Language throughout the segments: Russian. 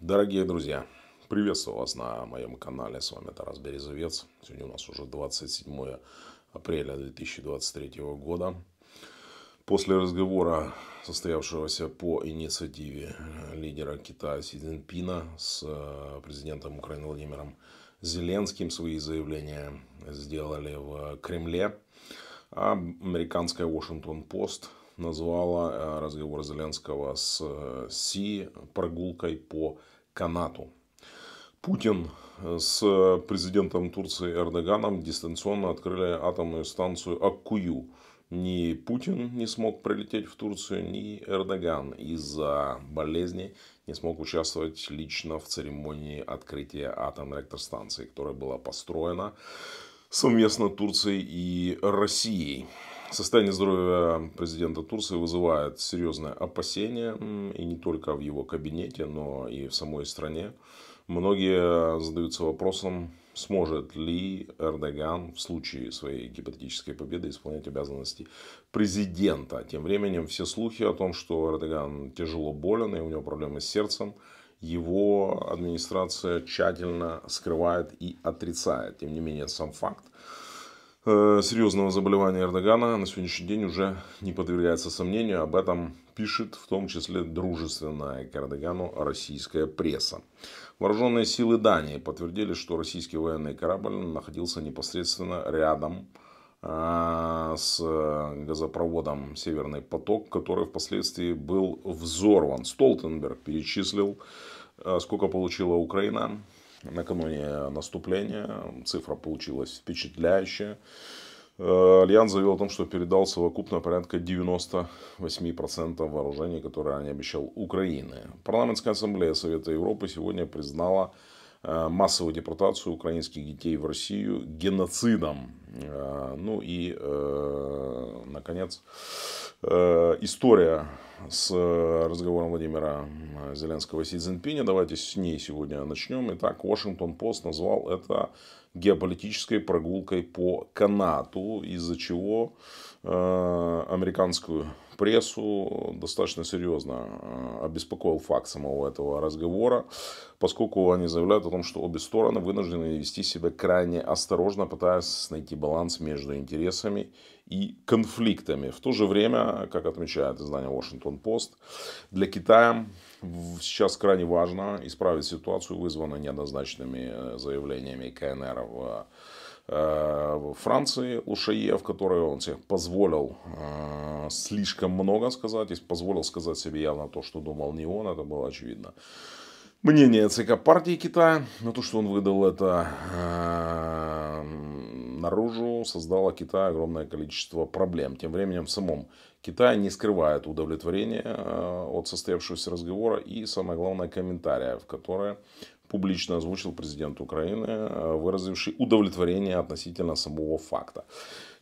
Дорогие друзья, приветствую вас на моем канале. С вами Тарас Березовец. Сегодня у нас уже 27 апреля 2023 года. После разговора, состоявшегося по инициативе э, лидера Китая Си Цзиньпина с э, президентом Украины Владимиром Зеленским, свои заявления сделали в Кремле. А американская Washington Post назвала э, разговор Зеленского с э, Си прогулкой по канату. Путин э, с президентом Турции Эрдоганом дистанционно открыли атомную станцию Аккую. Ни Путин не смог прилететь в Турцию, ни Эрдоган из-за болезни не смог участвовать лично в церемонии открытия атомной электростанции, которая была построена совместно Турцией и Россией. Состояние здоровья президента Турции вызывает серьезное опасение, и не только в его кабинете, но и в самой стране. Многие задаются вопросом, сможет ли Эрдоган в случае своей гипотетической победы исполнять обязанности президента. Тем временем все слухи о том, что Эрдоган тяжело болен и у него проблемы с сердцем, его администрация тщательно скрывает и отрицает. Тем не менее, сам факт Э, серьезного заболевания Эрдогана на сегодняшний день уже не подвергается сомнению. Об этом пишет в том числе дружественная к Эрдогану российская пресса. Вооруженные силы Дании подтвердили, что российский военный корабль находился непосредственно рядом э, с газопроводом «Северный поток», который впоследствии был взорван. Столтенберг перечислил, э, сколько получила Украина накануне наступления. Цифра получилась впечатляющая. Э, Альянс заявил о том, что передал совокупно порядка 98% вооружений, которые они обещал Украине. Парламентская ассамблея Совета Европы сегодня признала Э, массовую депортацию украинских детей в Россию геноцидом. Э, ну и, э, наконец, история с разговором Владимира Зеленского и Си Цзиньпиня. Давайте с ней сегодня начнем. Итак, Вашингтон Пост назвал это геополитической прогулкой по канату, из-за чего американскую прессу достаточно серьезно э, обеспокоил факт самого этого разговора, поскольку они заявляют о том, что обе стороны вынуждены вести себя крайне осторожно, пытаясь найти баланс между интересами и конфликтами. В то же время, как отмечает издание Washington Post, для Китая сейчас крайне важно исправить ситуацию, вызванную неоднозначными э, заявлениями КНР в Э, Франции Лушаев, который он себе позволил э, слишком много сказать, и позволил сказать себе явно то, что думал не он, это было очевидно. Мнение ЦК партии Китая, но то, что он выдал это э, наружу, создало Китаю огромное количество проблем. Тем временем в самом Китае не скрывает удовлетворения от состоявшегося разговора и, самое главное, комментария, в которые публично озвучил президент Украины, э, выразивший удовлетворение относительно самого факта.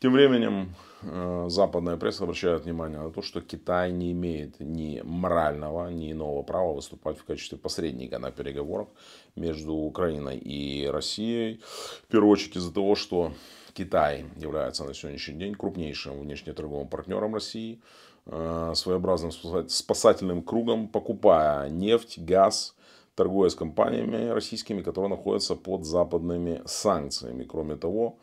Тем временем э, западная пресса обращает внимание на то, что Китай не имеет ни морального, ни иного права выступать в качестве посредника на переговорах между Украиной и Россией. В первую очередь из-за того, что Китай является на сегодняшний день крупнейшим внешнеторговым партнером России, э, своеобразным спасательным кругом, покупая нефть, газ, торгуя с компаниями российскими, которые находятся под западными санкциями. Кроме того,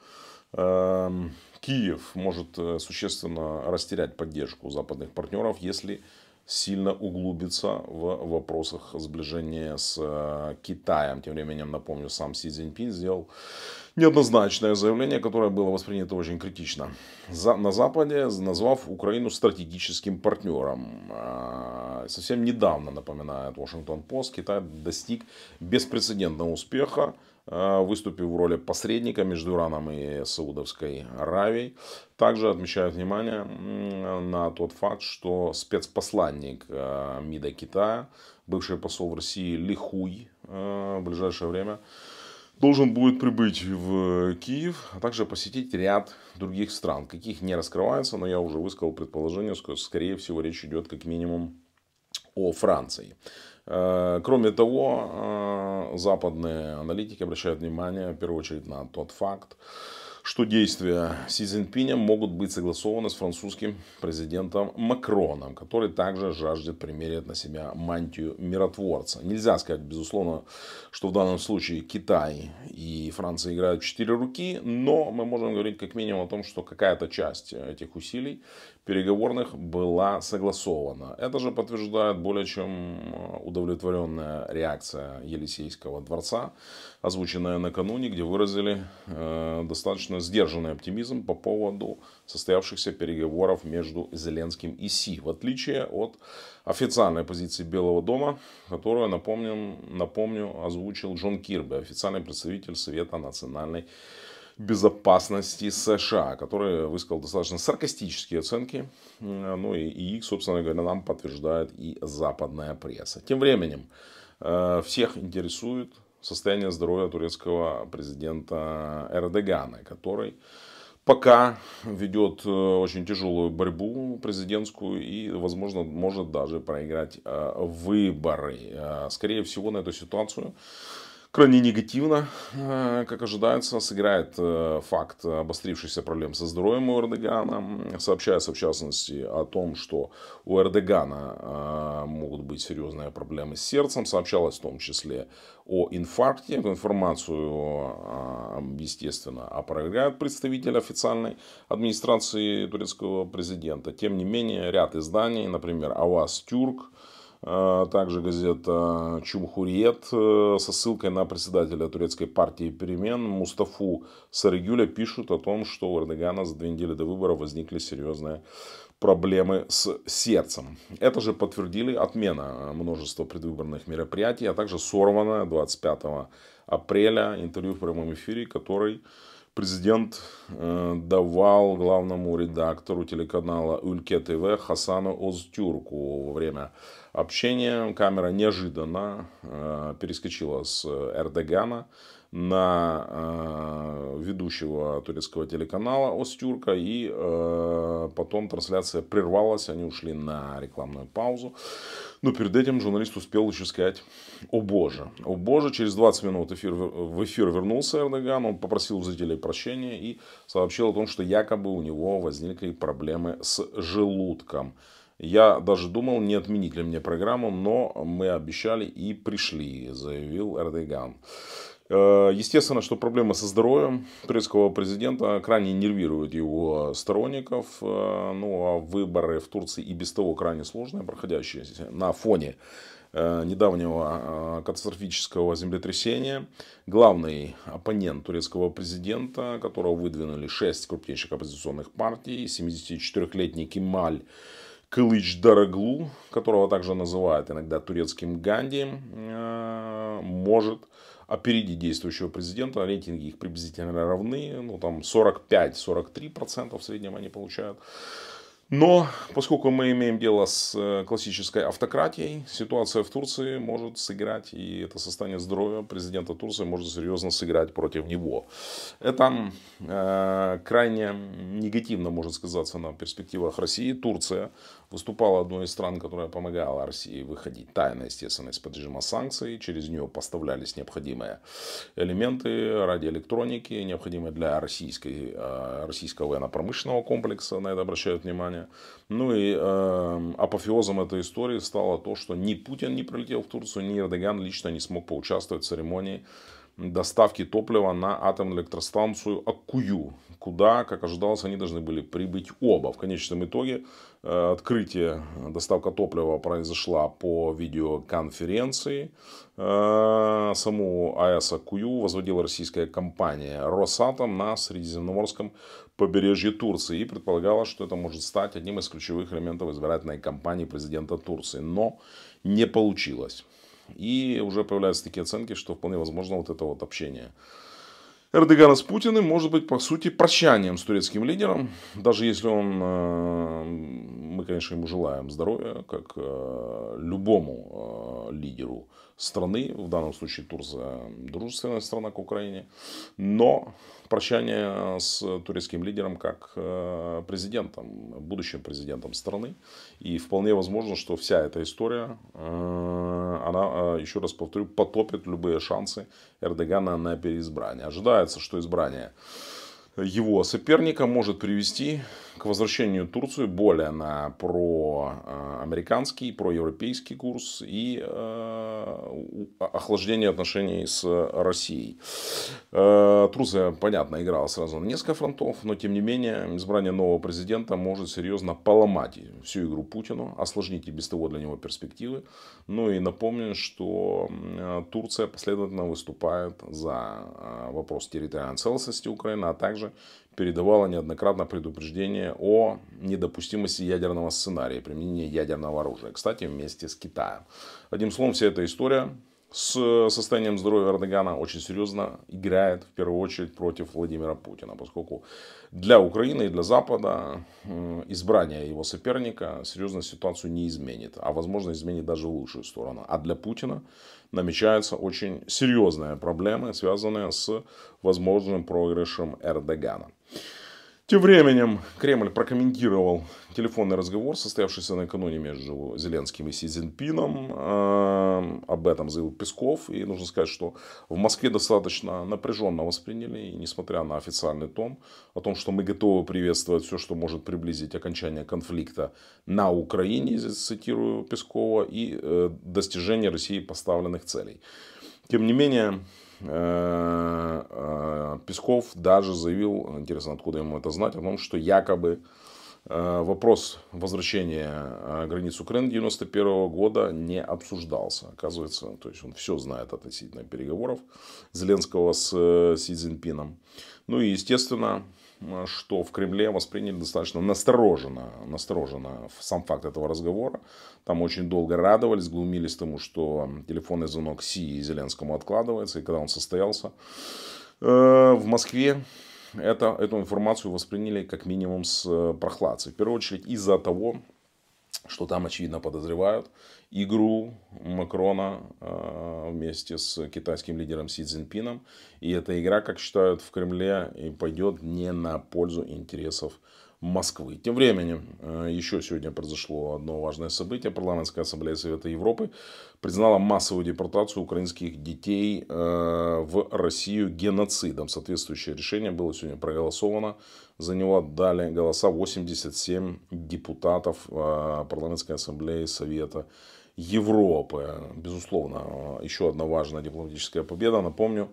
эм, Киев может э, существенно растерять поддержку западных партнеров, если сильно углубиться в вопросах сближения с э, Китаем. Тем временем, напомню, сам Си Цзиньпин сделал неоднозначное заявление, которое было воспринято очень критично. За, на Западе, назвав Украину стратегическим партнером. Э, совсем недавно, напоминает "Вашингтон Пост" Китай достиг беспрецедентного успеха Э, выступив в роли посредника между Ираном и Саудовской Аравией. Также отмечают внимание на тот факт, что спецпосланник э, МИДа Китая, бывший посол в России Лихуй э, в ближайшее время, должен будет прибыть в Киев, а также посетить ряд других стран. Каких не раскрывается, но я уже высказал предположение, что, скорее всего, речь идет как минимум о Франции. Э, кроме того, э, западные аналитики обращают внимание, в первую очередь, на тот факт, что действия Си Цзиньпиня могут быть согласованы с французским президентом Макроном, который также жаждет примерить на себя мантию миротворца. Нельзя сказать, безусловно, что в данном случае Китай и Франция играют в четыре руки, но мы можем говорить как минимум о том, что какая-то часть этих усилий переговорных была согласована. Это же подтверждает более чем э, удовлетворенная реакция Елисейского дворца, озвученная накануне, где выразили э, достаточно сдержанный оптимизм по поводу состоявшихся переговоров между Зеленским и Си, в отличие от официальной позиции Белого дома, которую, напомним, напомню, озвучил Джон Кирби, официальный представитель Совета национальной безопасности США, который высказал достаточно саркастические оценки. Ну и, и их, собственно говоря, нам подтверждает и западная пресса. Тем временем, э, всех интересует состояние здоровья турецкого президента Эрдогана, который пока ведет э, очень тяжелую борьбу президентскую и, возможно, может даже проиграть э, выборы. Скорее всего, на эту ситуацию крайне негативно, э, как ожидается, сыграет э, факт обострившихся проблем со здоровьем у Эрдогана. Сообщается, в частности, о том, что у Эрдогана э, могут быть серьезные проблемы с сердцем. Сообщалось в том числе о инфаркте. Эту информацию, естественно, опровергает представитель официальной администрации турецкого президента. Тем не менее, ряд изданий, например, «Аваз Тюрк», а, также газета Чумхуриет э, со ссылкой на председателя турецкой партии перемен Мустафу Сарыгюля пишут о том, что у Эрдогана за две недели до выборов возникли серьезные проблемы с сердцем. Это же подтвердили отмена множества предвыборных мероприятий, а также сорванное 25 апреля интервью в прямом эфире, который президент э, давал главному редактору телеканала Ульке ТВ Хасану Озтюрку во время общения. Камера неожиданно э, перескочила с э, Эрдогана на э, ведущего турецкого телеканала Остюрка. И э, потом трансляция прервалась, они ушли на рекламную паузу. Но перед этим журналист успел еще сказать «О боже!». «О боже!» Через 20 минут эфир, в эфир вернулся Эрдоган, он попросил у зрителей прощения и сообщил о том, что якобы у него возникли проблемы с желудком. Я даже думал, не отменить ли мне программу, но мы обещали и пришли, заявил Эрдоган. Э, естественно, что проблемы со здоровьем турецкого президента крайне нервируют его сторонников. Э, ну а выборы в Турции и без того крайне сложные, проходящие на фоне э, недавнего катастрофического землетрясения. Главный оппонент турецкого президента, которого выдвинули шесть крупнейших оппозиционных партий, 74-летний Кемаль Кылыч Дараглу, которого также называют иногда турецким Ганди, может опередить действующего президента. Рейтинги их приблизительно равны. Ну, там 45-43% в среднем они получают. Но поскольку мы имеем дело с э, классической автократией, ситуация в Турции может сыграть, и это состояние здоровья президента Турции может серьезно сыграть против него. Это э, крайне негативно может сказаться на перспективах России. Турция выступала одной из стран, которая помогала России выходить тайно, естественно, из-под режима санкций. Через нее поставлялись необходимые элементы радиоэлектроники, необходимые для российской, э, российского военно-промышленного комплекса. На это обращают внимание Ереване. Ну и э, апофеозом этой истории стало то, что ни Путин не прилетел в Турцию, ни Эрдоган лично не смог поучаствовать в церемонии доставки топлива на атомную электростанцию Аккую, куда, как ожидалось, они должны были прибыть оба. В конечном итоге э, открытие, э, доставка топлива произошла по видеоконференции. Э, саму АЭС Акую возводила российская компания «Росатом» на Средиземноморском побережье Турции и предполагала, что это может стать одним из ключевых элементов избирательной кампании президента Турции. Но не получилось. И уже появляются такие оценки, что вполне возможно вот это вот общение Эрдогана с Путиным может быть, по сути, прощанием с турецким лидером. Даже если он, э, мы, конечно, ему желаем здоровья, как э, любому э, лидеру страны, в данном случае Турция дружественная страна к Украине, но прощание с турецким лидером как э, президентом, будущим президентом страны. И вполне возможно, что вся эта история, э, она, э, еще раз повторю, потопит любые шансы Эрдогана на переизбрание. Ожидается, что избрание его соперника может привести к возвращению Турции более на проамериканский, э, проевропейский курс и э, охлаждение отношений с Россией. Э, Турция, понятно, играла сразу на несколько фронтов, но тем не менее избрание нового президента может серьезно поломать всю игру Путину, осложнить и без того для него перспективы. Ну и напомню, что Турция последовательно выступает за вопрос территориальной целостности Украины, а также также передавала неоднократно предупреждение о недопустимости ядерного сценария применения ядерного оружия. Кстати, вместе с Китаем. Одним словом, вся эта история с э, состоянием здоровья Эрдогана очень серьезно играет в первую очередь против Владимира Путина, поскольку для Украины и для Запада избрание его соперника серьезно ситуацию не изменит, а возможно изменит даже в лучшую сторону. А для Путина намечаются очень серьезные проблемы, связанные с возможным проигрышем Эрдогана. Тем временем Кремль прокомментировал телефонный разговор, состоявшийся накануне между Зеленским и Си Цзиньпином. Эм, об этом заявил Песков. И нужно сказать, что в Москве достаточно напряженно восприняли, и несмотря на официальный тон, о том, что мы готовы приветствовать все, что может приблизить окончание конфликта на Украине, цитирую Пескова, и э, достижение России поставленных целей. Тем не менее, Э, э, Песков даже заявил, интересно, откуда ему это знать, о том, что якобы э, вопрос возвращения границ Украины 1991 года не обсуждался. Оказывается, то есть он все знает относительно переговоров Зеленского с Си Цзиньпином. Ну и, естественно, Э, что в Кремле восприняли достаточно настороженно, настороженно сам факт этого разговора. Там очень долго радовались, глумились тому, что телефонный звонок Си и Зеленскому откладывается. И когда он состоялся э, в Москве, это, эту информацию восприняли как минимум с э, прохладцей. В первую очередь из-за того, что там, очевидно, подозревают игру Макрона э, вместе с китайским лидером Си Цзиньпином. И эта игра, как считают в Кремле, и пойдет не на пользу интересов Москвы. Тем временем, э, еще сегодня произошло одно важное событие. Парламентская ассамблея Совета Европы признала массовую депортацию украинских детей э, в Россию геноцидом. Соответствующее решение было сегодня проголосовано. За него отдали голоса 87 депутатов э, парламентской ассамблеи Совета Европы. Безусловно, еще одна важная дипломатическая победа. Напомню,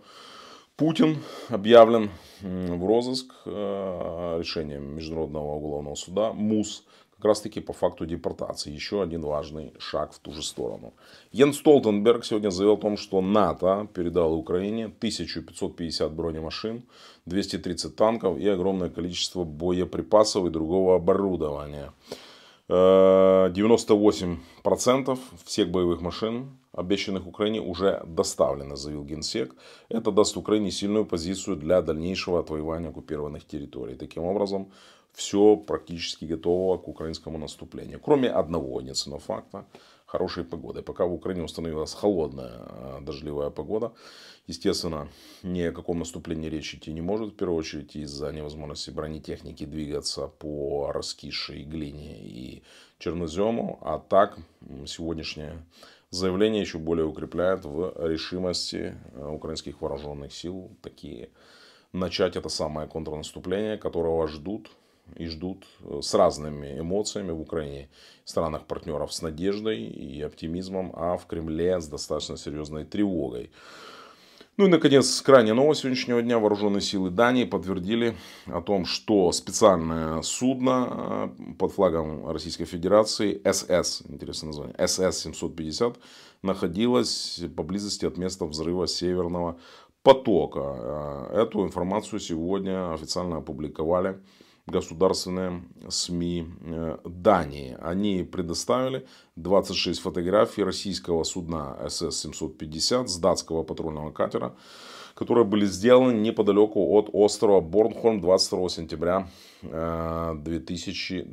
Путин объявлен в розыск э, решением Международного уголовного суда МУС как раз таки по факту депортации. Еще один важный шаг в ту же сторону. Ян Столтенберг сегодня заявил о том, что НАТО передало Украине 1550 бронемашин, 230 танков и огромное количество боеприпасов и другого оборудования. 98% э, всех боевых машин обещанных Украине, уже доставлено, заявил Генсек. Это даст Украине сильную позицию для дальнейшего отвоевания оккупированных территорий. Таким образом, все практически готово к украинскому наступлению. Кроме одного единственного факта, хорошей погоды. Пока в Украине установилась холодная э, дождливая погода, естественно, ни о каком наступлении речи идти не может. В первую очередь из-за невозможности бронетехники двигаться по раскисшей глине и чернозему. А так сегодняшняя Заявление еще более укрепляет в решимости э, украинских вооруженных сил такие начать это самое контрнаступление, которого ждут и ждут э, с разными эмоциями в Украине, странах партнеров с надеждой и оптимизмом, а в Кремле с достаточно серьезной тревогой. Ну и, наконец, крайняя новость сегодняшнего дня. Вооруженные силы Дании подтвердили о том, что специальное судно э, под флагом Российской Федерации, СС, интересное название, СС-750, находилось поблизости от места взрыва Северного потока. Э, эту информацию сегодня официально опубликовали государственные СМИ э, Дании. Они предоставили 26 фотографий российского судна СС-750 с датского патрульного катера, которые были сделаны неподалеку от острова Борнхорм 22 сентября 2020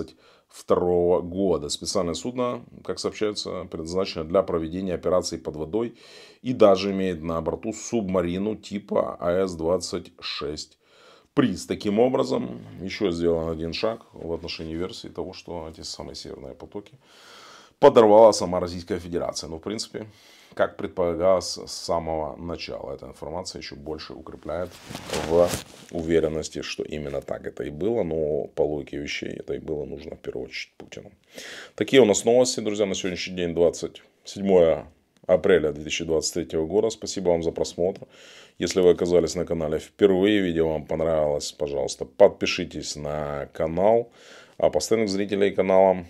э, второго года. Специальное судно, как сообщается, предназначено для проведения операций под водой и даже имеет на борту субмарину типа АС-26 приз. Таким образом, еще сделан один шаг в отношении версии того, что эти самые северные потоки подорвала сама Российская Федерация. Но, ну, в принципе, как предполагалось с самого начала, эта информация еще больше укрепляет в уверенности, что именно так это и было. Но по логике вещей это и было нужно в первую очередь Путину. Такие у нас новости, друзья, на сегодняшний день 27 апреля 2023 года. Спасибо вам за просмотр. Если вы оказались на канале впервые, видео вам понравилось, пожалуйста, подпишитесь на канал. А постоянных зрителей канала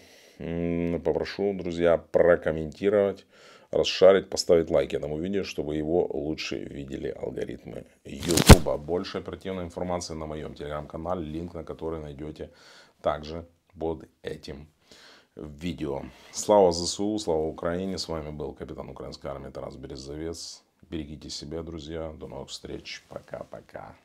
попрошу, друзья, прокомментировать, расшарить, поставить лайк этому видео, чтобы его лучше видели алгоритмы YouTube. А больше оперативной информации на моем телеграм-канале, линк на который найдете также под этим в видео. Слава ЗСУ, слава Украине. С вами был капитан украинской армии Тарас Березовец. Берегите себя, друзья. До новых встреч. Пока-пока.